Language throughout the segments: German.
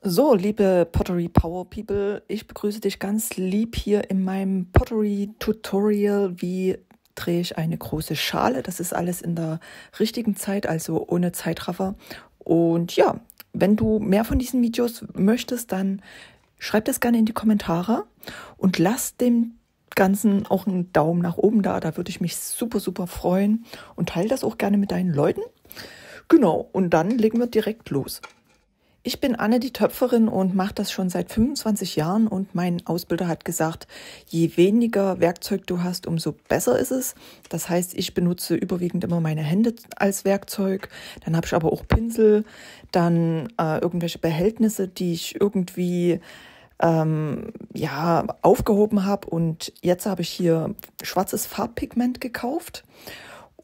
So, liebe Pottery Power People, ich begrüße dich ganz lieb hier in meinem Pottery Tutorial, wie drehe ich eine große Schale. Das ist alles in der richtigen Zeit, also ohne Zeitraffer. Und ja, wenn du mehr von diesen Videos möchtest, dann schreib das gerne in die Kommentare und lass dem Ganzen auch einen Daumen nach oben da. Da würde ich mich super, super freuen und teile das auch gerne mit deinen Leuten. Genau, und dann legen wir direkt los. Ich bin Anne die Töpferin und mache das schon seit 25 Jahren und mein Ausbilder hat gesagt, je weniger Werkzeug du hast, umso besser ist es. Das heißt, ich benutze überwiegend immer meine Hände als Werkzeug. Dann habe ich aber auch Pinsel, dann äh, irgendwelche Behältnisse, die ich irgendwie ähm, ja, aufgehoben habe. Und jetzt habe ich hier schwarzes Farbpigment gekauft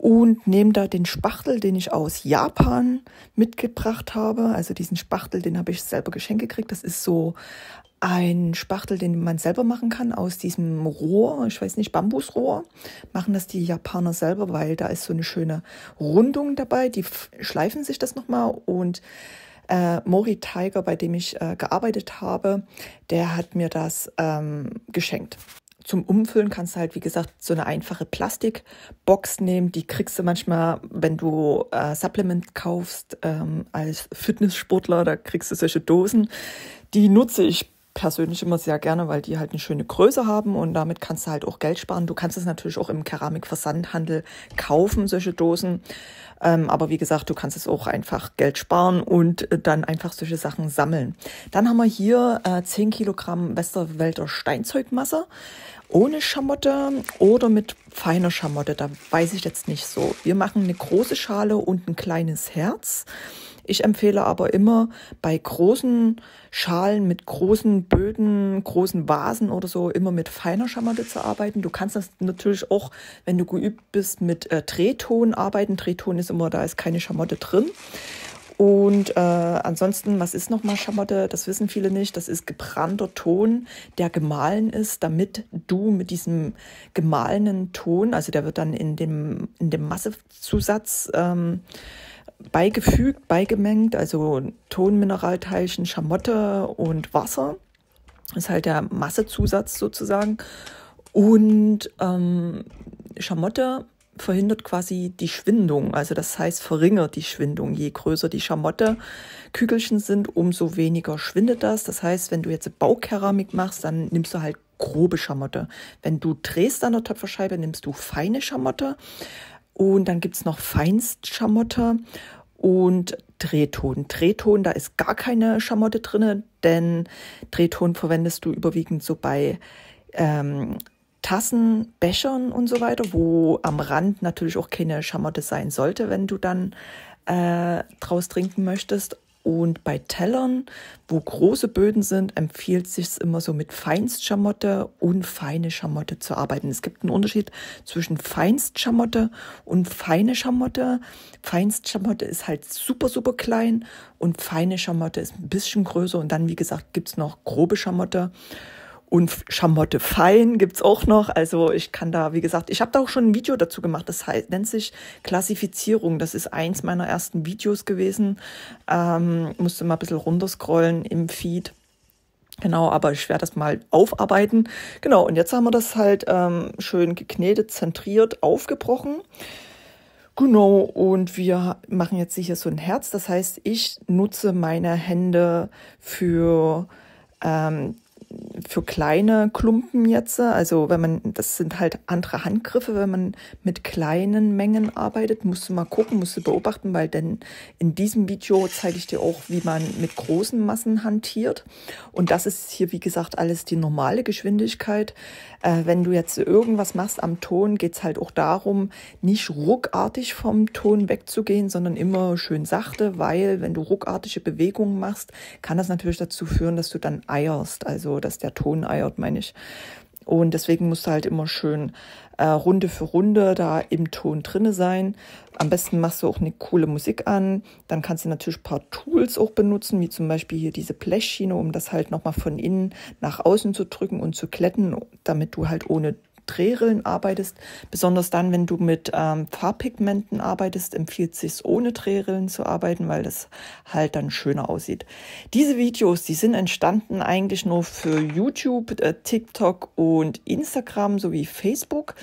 und nehme da den Spachtel, den ich aus Japan mitgebracht habe. Also diesen Spachtel, den habe ich selber geschenkt gekriegt. Das ist so ein Spachtel, den man selber machen kann aus diesem Rohr, ich weiß nicht, Bambusrohr. Machen das die Japaner selber, weil da ist so eine schöne Rundung dabei. Die schleifen sich das nochmal und äh, Mori Tiger, bei dem ich äh, gearbeitet habe, der hat mir das ähm, geschenkt zum Umfüllen kannst du halt, wie gesagt, so eine einfache Plastikbox nehmen. Die kriegst du manchmal, wenn du äh, Supplement kaufst, ähm, als Fitnesssportler, da kriegst du solche Dosen. Die nutze ich persönlich immer sehr gerne, weil die halt eine schöne Größe haben und damit kannst du halt auch Geld sparen. Du kannst es natürlich auch im Keramikversandhandel kaufen, solche Dosen. Ähm, aber wie gesagt, du kannst es auch einfach Geld sparen und äh, dann einfach solche Sachen sammeln. Dann haben wir hier äh, 10 Kilogramm Westerwälder Steinzeugmasse ohne Schamotte oder mit feiner Schamotte. Da weiß ich jetzt nicht so. Wir machen eine große Schale und ein kleines Herz. Ich empfehle aber immer bei großen Schalen mit großen Böden, großen Vasen oder so immer mit feiner Schamotte zu arbeiten. Du kannst das natürlich auch, wenn du geübt bist, mit äh, Drehton arbeiten. Drehton ist immer, da ist keine Schamotte drin. Und äh, ansonsten, was ist nochmal Schamotte? Das wissen viele nicht. Das ist gebrannter Ton, der gemahlen ist, damit du mit diesem gemahlenen Ton, also der wird dann in dem, in dem Massezusatz ähm, beigefügt, beigemengt, also Tonmineralteilchen, Schamotte und Wasser. Das ist halt der Massezusatz sozusagen. Und ähm, Schamotte verhindert quasi die Schwindung. Also das heißt, verringert die Schwindung. Je größer die Schamotte-Kügelchen sind, umso weniger schwindet das. Das heißt, wenn du jetzt Baukeramik machst, dann nimmst du halt grobe Schamotte. Wenn du drehst an der Töpferscheibe, nimmst du feine Schamotte. Und dann gibt es noch Feinstschamotte und Drehton. Drehton, da ist gar keine Schamotte drin, denn Drehton verwendest du überwiegend so bei ähm, Tassen, Bechern und so weiter, wo am Rand natürlich auch keine Schamotte sein sollte, wenn du dann äh, draus trinken möchtest. Und bei Tellern, wo große Böden sind, empfiehlt sich immer so mit Feinstschamotte und feine Schamotte zu arbeiten. Es gibt einen Unterschied zwischen Feinstschamotte und feine Schamotte. Feinstschamotte ist halt super, super klein und feine Schamotte ist ein bisschen größer. Und dann, wie gesagt, gibt es noch grobe Schamotte. Und Schamotte Fein gibt's auch noch. Also ich kann da, wie gesagt, ich habe da auch schon ein Video dazu gemacht. Das heißt, nennt sich Klassifizierung. Das ist eins meiner ersten Videos gewesen. Ähm, musste mal ein bisschen runterscrollen im Feed. Genau, aber ich werde das mal aufarbeiten. Genau, und jetzt haben wir das halt ähm, schön geknetet, zentriert, aufgebrochen. Genau, und wir machen jetzt sicher so ein Herz. Das heißt, ich nutze meine Hände für ähm, für kleine Klumpen jetzt, also wenn man, das sind halt andere Handgriffe, wenn man mit kleinen Mengen arbeitet, musst du mal gucken, musst du beobachten, weil denn in diesem Video zeige ich dir auch, wie man mit großen Massen hantiert. Und das ist hier, wie gesagt, alles die normale Geschwindigkeit. Äh, wenn du jetzt irgendwas machst am Ton, geht es halt auch darum, nicht ruckartig vom Ton wegzugehen, sondern immer schön sachte, weil wenn du ruckartige Bewegungen machst, kann das natürlich dazu führen, dass du dann eierst. Also dass der Ton eiert, meine ich. Und deswegen musst du halt immer schön äh, Runde für Runde da im Ton drinne sein. Am besten machst du auch eine coole Musik an. Dann kannst du natürlich ein paar Tools auch benutzen, wie zum Beispiel hier diese Blechschiene, um das halt nochmal von innen nach außen zu drücken und zu kletten, damit du halt ohne Drehrillen arbeitest, besonders dann, wenn du mit ähm, Farbpigmenten arbeitest, empfiehlt es sich ohne Drehrillen zu arbeiten, weil das halt dann schöner aussieht. Diese Videos, die sind entstanden eigentlich nur für YouTube, äh, TikTok und Instagram sowie Facebook.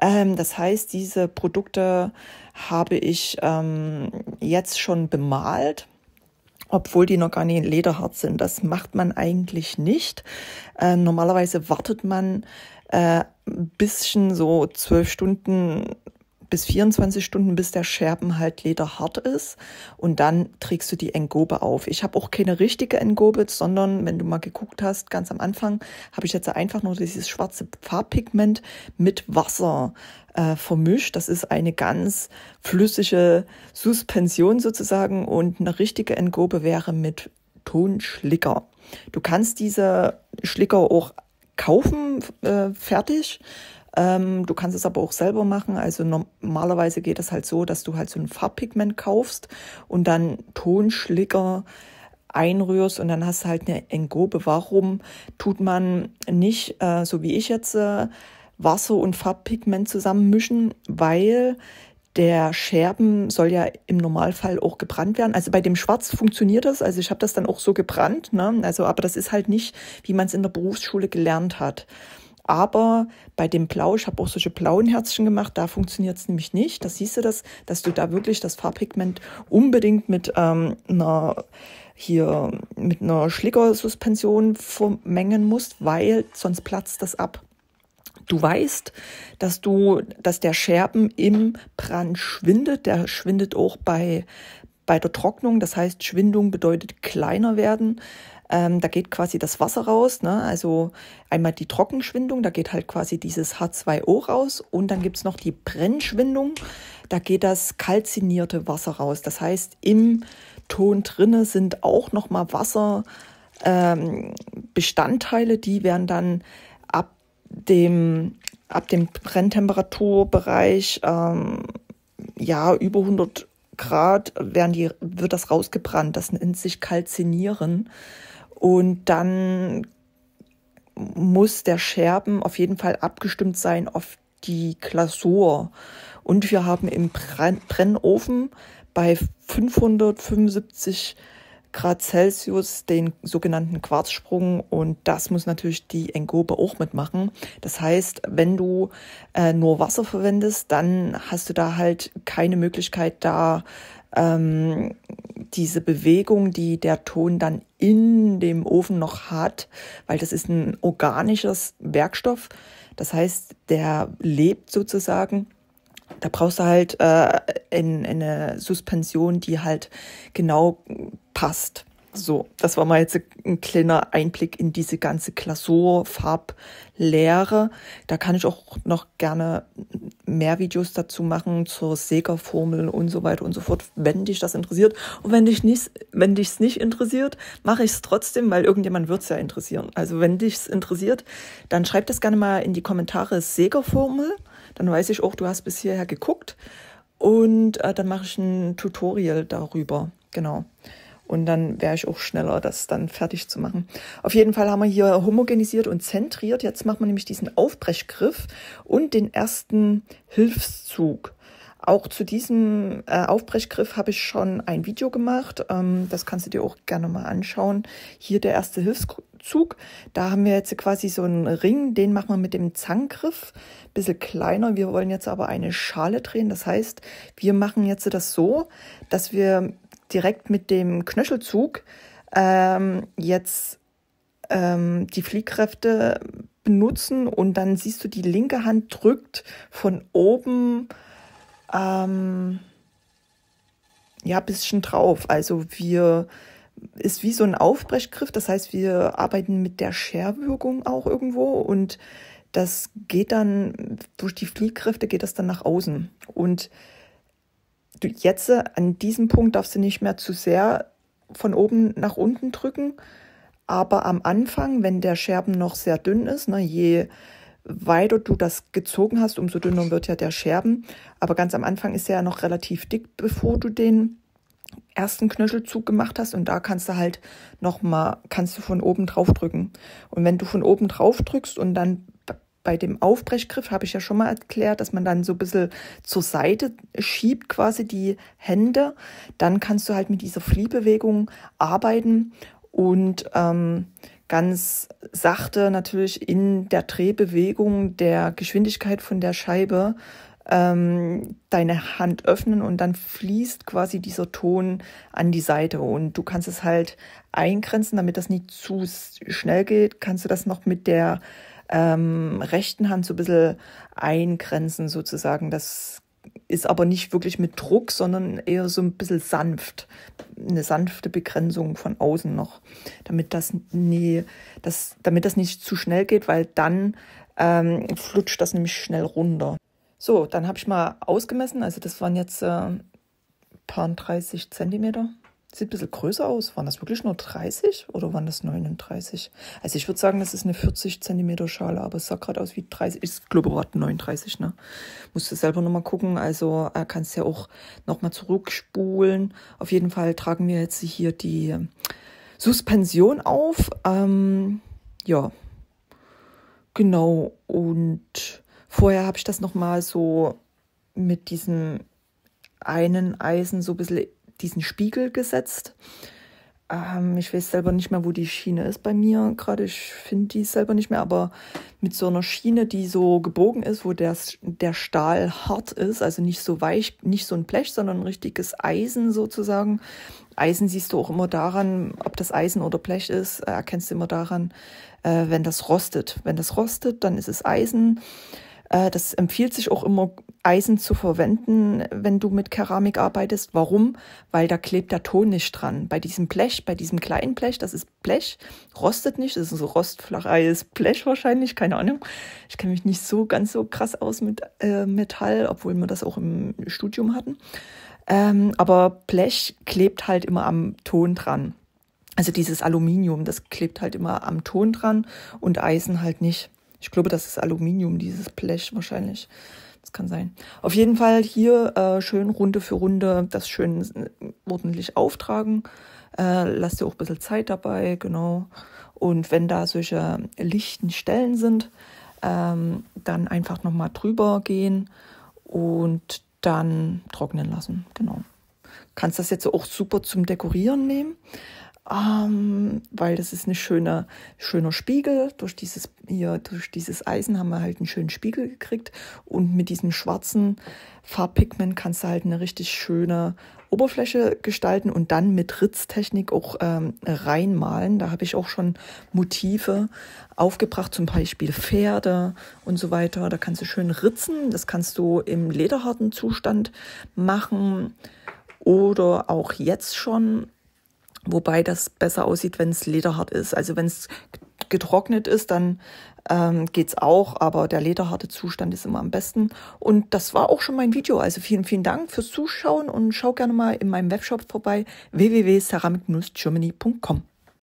Ähm, das heißt, diese Produkte habe ich ähm, jetzt schon bemalt obwohl die noch gar nicht lederhart sind. Das macht man eigentlich nicht. Äh, normalerweise wartet man äh, bisschen so zwölf Stunden bis 24 Stunden, bis der Scherben halt lederhart ist. Und dann trägst du die Engobe auf. Ich habe auch keine richtige Engobe, sondern, wenn du mal geguckt hast, ganz am Anfang habe ich jetzt einfach nur dieses schwarze Farbpigment mit Wasser äh, vermischt. Das ist eine ganz flüssige Suspension sozusagen. Und eine richtige Engobe wäre mit Tonschlicker. Du kannst diese Schlicker auch kaufen, äh, fertig. Ähm, du kannst es aber auch selber machen. Also normalerweise geht es halt so, dass du halt so ein Farbpigment kaufst und dann Tonschlicker einrührst und dann hast du halt eine Engobe. Warum tut man nicht, äh, so wie ich jetzt, äh, Wasser und Farbpigment zusammenmischen? Weil der Scherben soll ja im Normalfall auch gebrannt werden. Also bei dem Schwarz funktioniert das. Also ich habe das dann auch so gebrannt. Ne? Also, aber das ist halt nicht, wie man es in der Berufsschule gelernt hat. Aber bei dem Blau, ich habe auch solche blauen Herzchen gemacht, da funktioniert es nämlich nicht. Da siehst du das, dass du da wirklich das Farbpigment unbedingt mit ähm, einer hier mit einer Schlickersuspension vermengen musst, weil sonst platzt das ab. Du weißt, dass du, dass der Scherben im Brand schwindet. Der schwindet auch bei, bei der Trocknung. Das heißt, Schwindung bedeutet kleiner werden. Ähm, da geht quasi das Wasser raus. Ne? Also einmal die Trockenschwindung, da geht halt quasi dieses H2O raus. Und dann gibt's noch die Brennschwindung, da geht das kalzinierte Wasser raus. Das heißt, im Ton drinne sind auch nochmal Wasserbestandteile, ähm, die werden dann dem, ab dem Brenntemperaturbereich, ähm, ja, über 100 Grad werden die, wird das rausgebrannt. Das nennt sich Kalzinieren. Und dann muss der Scherben auf jeden Fall abgestimmt sein auf die Glasur. Und wir haben im Brennofen bei 575 Grad. Grad Celsius den sogenannten Quarzsprung und das muss natürlich die Engobe auch mitmachen. Das heißt, wenn du äh, nur Wasser verwendest, dann hast du da halt keine Möglichkeit, da ähm, diese Bewegung, die der Ton dann in dem Ofen noch hat, weil das ist ein organisches Werkstoff. Das heißt, der lebt sozusagen da brauchst du halt äh, in, in eine Suspension, die halt genau passt. So, das war mal jetzt ein kleiner Einblick in diese ganze Klausur, Farblehre. Da kann ich auch noch gerne mehr Videos dazu machen zur Seger-Formel und so weiter und so fort, wenn dich das interessiert. Und wenn dich nicht, wenn dich es nicht interessiert, mache ich es trotzdem, weil irgendjemand wird es ja interessieren. Also wenn dich es interessiert, dann schreib das gerne mal in die Kommentare Seger-Formel. Dann weiß ich auch, du hast bis hierher geguckt. Und äh, dann mache ich ein Tutorial darüber. Genau. Und dann wäre ich auch schneller, das dann fertig zu machen. Auf jeden Fall haben wir hier homogenisiert und zentriert. Jetzt machen wir nämlich diesen Aufbrechgriff und den ersten Hilfszug. Auch zu diesem äh, Aufbrechgriff habe ich schon ein Video gemacht. Ähm, das kannst du dir auch gerne mal anschauen. Hier der erste Hilfszug. Da haben wir jetzt quasi so einen Ring. Den machen wir mit dem Zanggriff. Bisschen kleiner. Wir wollen jetzt aber eine Schale drehen. Das heißt, wir machen jetzt das so, dass wir direkt mit dem Knöchelzug ähm, jetzt ähm, die Fliehkräfte benutzen und dann siehst du, die linke Hand drückt von oben ähm, ja bisschen drauf. Also wir ist wie so ein Aufbrechgriff, das heißt, wir arbeiten mit der Scherwirkung auch irgendwo und das geht dann durch die Fliehkräfte geht das dann nach außen und du jetzt äh, an diesem Punkt darfst du nicht mehr zu sehr von oben nach unten drücken. Aber am Anfang, wenn der Scherben noch sehr dünn ist, ne, je weiter du das gezogen hast, umso dünner wird ja der Scherben. Aber ganz am Anfang ist er ja noch relativ dick, bevor du den ersten Knöchelzug gemacht hast. Und da kannst du halt nochmal, kannst du von oben drauf drücken. Und wenn du von oben drauf drückst und dann bei dem Aufbrechgriff habe ich ja schon mal erklärt, dass man dann so ein bisschen zur Seite schiebt quasi die Hände. Dann kannst du halt mit dieser Fliehbewegung arbeiten und ähm, ganz sachte natürlich in der Drehbewegung der Geschwindigkeit von der Scheibe ähm, deine Hand öffnen und dann fließt quasi dieser Ton an die Seite und du kannst es halt eingrenzen, damit das nicht zu schnell geht, kannst du das noch mit der ähm, rechten Hand so ein bisschen eingrenzen sozusagen. Das ist aber nicht wirklich mit Druck, sondern eher so ein bisschen sanft. Eine sanfte Begrenzung von außen noch, damit das, nie, das, damit das nicht zu schnell geht, weil dann ähm, flutscht das nämlich schnell runter. So, dann habe ich mal ausgemessen. Also das waren jetzt äh, paar 30 Zentimeter. Sieht ein bisschen größer aus. Waren das wirklich nur 30 oder waren das 39? Also ich würde sagen, das ist eine 40 cm Schale, aber es sah gerade aus wie 30. Ich glaube, war 39, ne? Musst du selber nochmal gucken. Also äh, kannst ja auch nochmal zurückspulen. Auf jeden Fall tragen wir jetzt hier die ähm, Suspension auf. Ähm, ja, genau. Und vorher habe ich das nochmal so mit diesem einen Eisen so ein bisschen diesen Spiegel gesetzt. Ähm, ich weiß selber nicht mehr, wo die Schiene ist bei mir gerade. Ich finde die selber nicht mehr, aber mit so einer Schiene, die so gebogen ist, wo der, der Stahl hart ist, also nicht so weich, nicht so ein Blech, sondern ein richtiges Eisen sozusagen. Eisen siehst du auch immer daran, ob das Eisen oder Blech ist, äh, erkennst du immer daran, äh, wenn das rostet. Wenn das rostet, dann ist es Eisen. Äh, das empfiehlt sich auch immer Eisen zu verwenden, wenn du mit Keramik arbeitest. Warum? Weil da klebt der Ton nicht dran. Bei diesem Blech, bei diesem kleinen Blech, das ist Blech, rostet nicht. Das ist so rostfreies Blech wahrscheinlich, keine Ahnung. Ich kenne mich nicht so ganz so krass aus mit äh, Metall, obwohl wir das auch im Studium hatten. Ähm, aber Blech klebt halt immer am Ton dran. Also dieses Aluminium, das klebt halt immer am Ton dran und Eisen halt nicht. Ich glaube, das ist Aluminium, dieses Blech wahrscheinlich. Das kann sein. Auf jeden Fall hier äh, schön Runde für Runde das schön äh, ordentlich auftragen. Äh, lasst ihr auch ein bisschen Zeit dabei, genau. Und wenn da solche lichten Stellen sind, ähm, dann einfach nochmal drüber gehen und dann trocknen lassen, genau. Kannst das jetzt auch super zum Dekorieren nehmen ähm, weil das ist ein schöner, schöner Spiegel. Durch dieses, hier, durch dieses Eisen haben wir halt einen schönen Spiegel gekriegt. Und mit diesem schwarzen Farbpigment kannst du halt eine richtig schöne Oberfläche gestalten und dann mit Ritztechnik auch ähm, reinmalen. Da habe ich auch schon Motive aufgebracht, zum Beispiel Pferde und so weiter. Da kannst du schön ritzen. Das kannst du im lederharten Zustand machen. Oder auch jetzt schon Wobei das besser aussieht, wenn es lederhart ist. Also wenn es getrocknet ist, dann ähm, geht auch, aber der lederharte Zustand ist immer am besten. Und das war auch schon mein Video. Also vielen, vielen Dank fürs Zuschauen und schau gerne mal in meinem Webshop vorbei www.ceramic-germany.com.